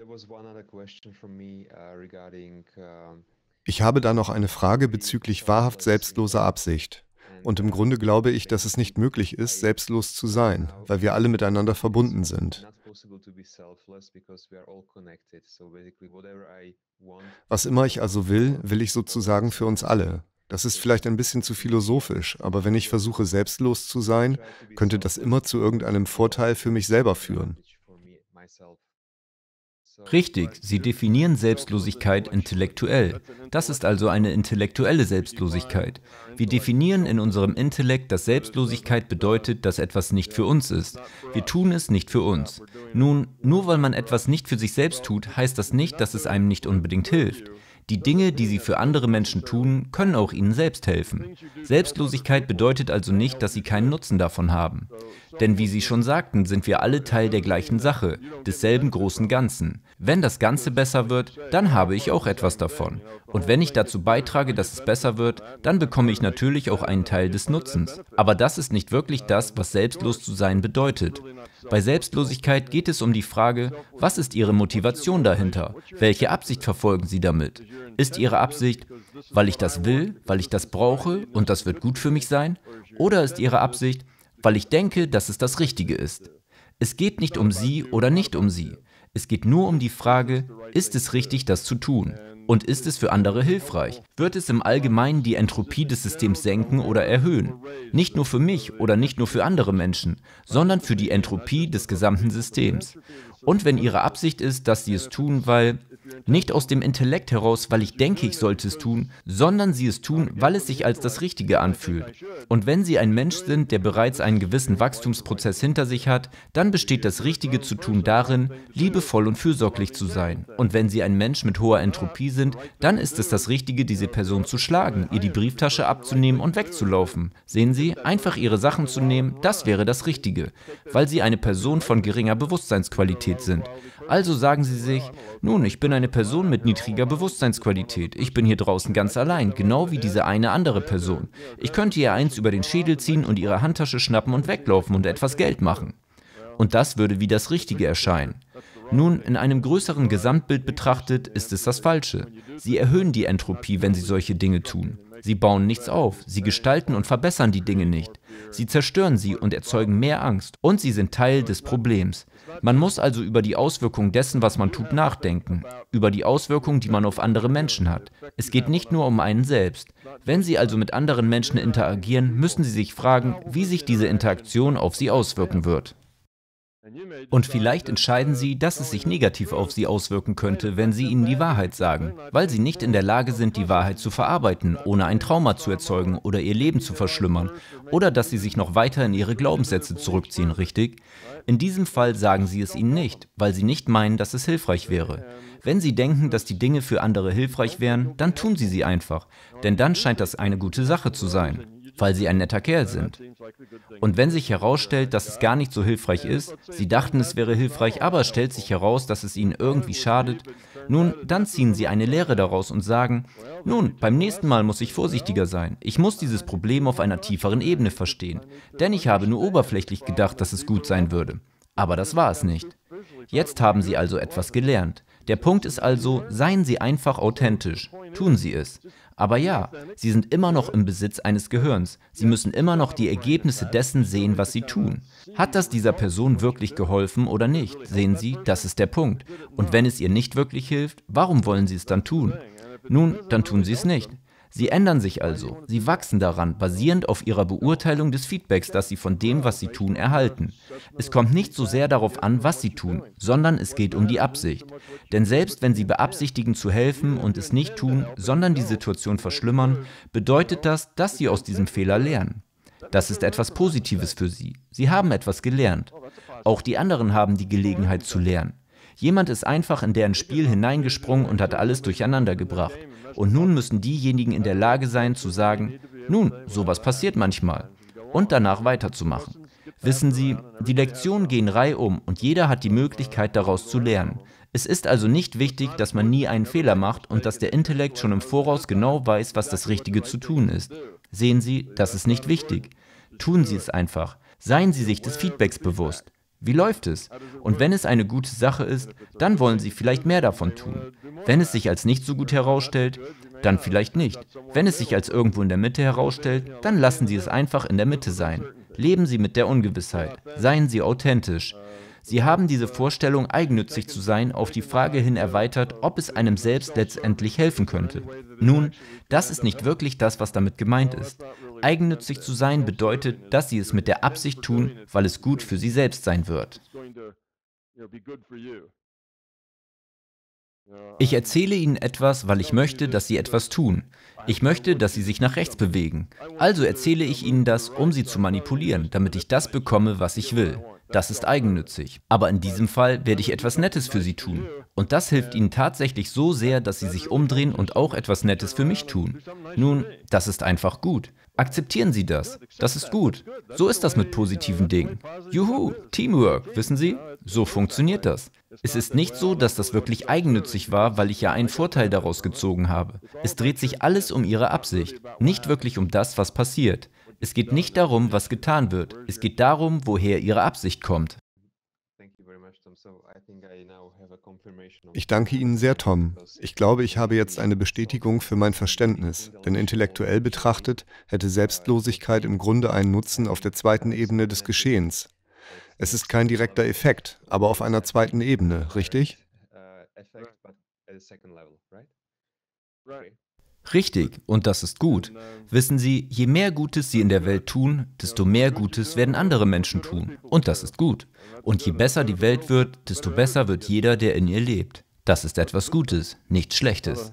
Uh, ich habe da noch eine Frage bezüglich wahrhaft selbstloser Absicht. Und im Grunde glaube ich, dass es nicht möglich ist, selbstlos zu sein, weil wir alle miteinander verbunden sind. Was immer ich also will, will ich sozusagen für uns alle. Das ist vielleicht ein bisschen zu philosophisch, aber wenn ich versuche, selbstlos zu sein, könnte das immer zu irgendeinem Vorteil für mich selber führen. Richtig, Sie definieren Selbstlosigkeit intellektuell. Das ist also eine intellektuelle Selbstlosigkeit. Wir definieren in unserem Intellekt, dass Selbstlosigkeit bedeutet, dass etwas nicht für uns ist. Wir tun es nicht für uns. Nun, nur weil man etwas nicht für sich selbst tut, heißt das nicht, dass es einem nicht unbedingt hilft. Die Dinge, die sie für andere Menschen tun, können auch ihnen selbst helfen. Selbstlosigkeit bedeutet also nicht, dass sie keinen Nutzen davon haben. Denn wie Sie schon sagten, sind wir alle Teil der gleichen Sache, desselben großen Ganzen. Wenn das Ganze besser wird, dann habe ich auch etwas davon. Und wenn ich dazu beitrage, dass es besser wird, dann bekomme ich natürlich auch einen Teil des Nutzens. Aber das ist nicht wirklich das, was selbstlos zu sein bedeutet. Bei Selbstlosigkeit geht es um die Frage, was ist Ihre Motivation dahinter? Welche Absicht verfolgen Sie damit? Ist Ihre Absicht, weil ich das will, weil ich das brauche und das wird gut für mich sein? Oder ist Ihre Absicht, weil ich denke, dass es das Richtige ist? Es geht nicht um Sie oder nicht um Sie. Es geht nur um die Frage, ist es richtig, das zu tun? Und ist es für andere hilfreich? Wird es im Allgemeinen die Entropie des Systems senken oder erhöhen? Nicht nur für mich oder nicht nur für andere Menschen, sondern für die Entropie des gesamten Systems. Und wenn Ihre Absicht ist, dass Sie es tun, weil nicht aus dem Intellekt heraus, weil ich denke, ich sollte es tun, sondern sie es tun, weil es sich als das Richtige anfühlt. Und wenn sie ein Mensch sind, der bereits einen gewissen Wachstumsprozess hinter sich hat, dann besteht das Richtige zu tun darin, liebevoll und fürsorglich zu sein. Und wenn sie ein Mensch mit hoher Entropie sind, dann ist es das Richtige, diese Person zu schlagen, ihr die Brieftasche abzunehmen und wegzulaufen. Sehen Sie, einfach ihre Sachen zu nehmen, das wäre das Richtige, weil sie eine Person von geringer Bewusstseinsqualität sind. Also sagen Sie sich, nun, ich bin ein eine Person mit niedriger Bewusstseinsqualität. Ich bin hier draußen ganz allein, genau wie diese eine andere Person. Ich könnte ihr eins über den Schädel ziehen und ihre Handtasche schnappen und weglaufen und etwas Geld machen. Und das würde wie das Richtige erscheinen. Nun, in einem größeren Gesamtbild betrachtet, ist es das Falsche. Sie erhöhen die Entropie, wenn sie solche Dinge tun. Sie bauen nichts auf, sie gestalten und verbessern die Dinge nicht. Sie zerstören sie und erzeugen mehr Angst. Und sie sind Teil des Problems. Man muss also über die Auswirkungen dessen, was man tut, nachdenken. Über die Auswirkungen, die man auf andere Menschen hat. Es geht nicht nur um einen selbst. Wenn Sie also mit anderen Menschen interagieren, müssen Sie sich fragen, wie sich diese Interaktion auf Sie auswirken wird. Und vielleicht entscheiden sie, dass es sich negativ auf sie auswirken könnte, wenn sie ihnen die Wahrheit sagen, weil sie nicht in der Lage sind, die Wahrheit zu verarbeiten, ohne ein Trauma zu erzeugen oder ihr Leben zu verschlimmern, oder dass sie sich noch weiter in ihre Glaubenssätze zurückziehen, richtig? In diesem Fall sagen sie es ihnen nicht, weil sie nicht meinen, dass es hilfreich wäre. Wenn sie denken, dass die Dinge für andere hilfreich wären, dann tun sie sie einfach, denn dann scheint das eine gute Sache zu sein weil sie ein netter Kerl sind. Und wenn sich herausstellt, dass es gar nicht so hilfreich ist, sie dachten, es wäre hilfreich, aber stellt sich heraus, dass es ihnen irgendwie schadet, nun, dann ziehen sie eine Lehre daraus und sagen, nun, beim nächsten Mal muss ich vorsichtiger sein. Ich muss dieses Problem auf einer tieferen Ebene verstehen, denn ich habe nur oberflächlich gedacht, dass es gut sein würde. Aber das war es nicht. Jetzt haben sie also etwas gelernt. Der Punkt ist also, seien Sie einfach authentisch. Tun Sie es. Aber ja, sie sind immer noch im Besitz eines Gehirns. Sie müssen immer noch die Ergebnisse dessen sehen, was sie tun. Hat das dieser Person wirklich geholfen oder nicht? Sehen Sie, das ist der Punkt. Und wenn es ihr nicht wirklich hilft, warum wollen sie es dann tun? Nun, dann tun sie es nicht. Sie ändern sich also, sie wachsen daran, basierend auf ihrer Beurteilung des Feedbacks, das sie von dem, was sie tun, erhalten. Es kommt nicht so sehr darauf an, was sie tun, sondern es geht um die Absicht. Denn selbst wenn sie beabsichtigen zu helfen und es nicht tun, sondern die Situation verschlimmern, bedeutet das, dass sie aus diesem Fehler lernen. Das ist etwas Positives für sie. Sie haben etwas gelernt. Auch die anderen haben die Gelegenheit zu lernen. Jemand ist einfach in deren Spiel hineingesprungen und hat alles durcheinander gebracht. Und nun müssen diejenigen in der Lage sein zu sagen, nun, sowas passiert manchmal. Und danach weiterzumachen. Wissen Sie, die Lektionen gehen reihum und jeder hat die Möglichkeit daraus zu lernen. Es ist also nicht wichtig, dass man nie einen Fehler macht und dass der Intellekt schon im Voraus genau weiß, was das Richtige zu tun ist. Sehen Sie, das ist nicht wichtig. Tun Sie es einfach. Seien Sie sich des Feedbacks bewusst. Wie läuft es? Und wenn es eine gute Sache ist, dann wollen sie vielleicht mehr davon tun. Wenn es sich als nicht so gut herausstellt, dann vielleicht nicht. Wenn es sich als irgendwo in der Mitte herausstellt, dann lassen sie es einfach in der Mitte sein. Leben Sie mit der Ungewissheit. Seien Sie authentisch. Sie haben diese Vorstellung, eigennützig zu sein, auf die Frage hin erweitert, ob es einem selbst letztendlich helfen könnte. Nun, das ist nicht wirklich das, was damit gemeint ist. Eigennützig zu sein bedeutet, dass sie es mit der Absicht tun, weil es gut für sie selbst sein wird. Ich erzähle ihnen etwas, weil ich möchte, dass sie etwas tun. Ich möchte, dass sie sich nach rechts bewegen. Also erzähle ich ihnen das, um sie zu manipulieren, damit ich das bekomme, was ich will. Das ist eigennützig. Aber in diesem Fall werde ich etwas Nettes für sie tun. Und das hilft ihnen tatsächlich so sehr, dass sie sich umdrehen und auch etwas Nettes für mich tun. Nun, das ist einfach gut. Akzeptieren Sie das. Das ist gut. So ist das mit positiven Dingen. Juhu, Teamwork, wissen Sie? So funktioniert das. Es ist nicht so, dass das wirklich eigennützig war, weil ich ja einen Vorteil daraus gezogen habe. Es dreht sich alles um Ihre Absicht, nicht wirklich um das, was passiert. Es geht nicht darum, was getan wird. Es geht darum, woher ihre Absicht kommt. Ich danke Ihnen sehr, Tom. Ich glaube, ich habe jetzt eine Bestätigung für mein Verständnis, denn intellektuell betrachtet hätte Selbstlosigkeit im Grunde einen Nutzen auf der zweiten Ebene des Geschehens. Es ist kein direkter Effekt, aber auf einer zweiten Ebene, richtig? Right. Richtig, und das ist gut. Wissen Sie, je mehr Gutes Sie in der Welt tun, desto mehr Gutes werden andere Menschen tun. Und das ist gut. Und je besser die Welt wird, desto besser wird jeder, der in ihr lebt. Das ist etwas Gutes, nichts Schlechtes.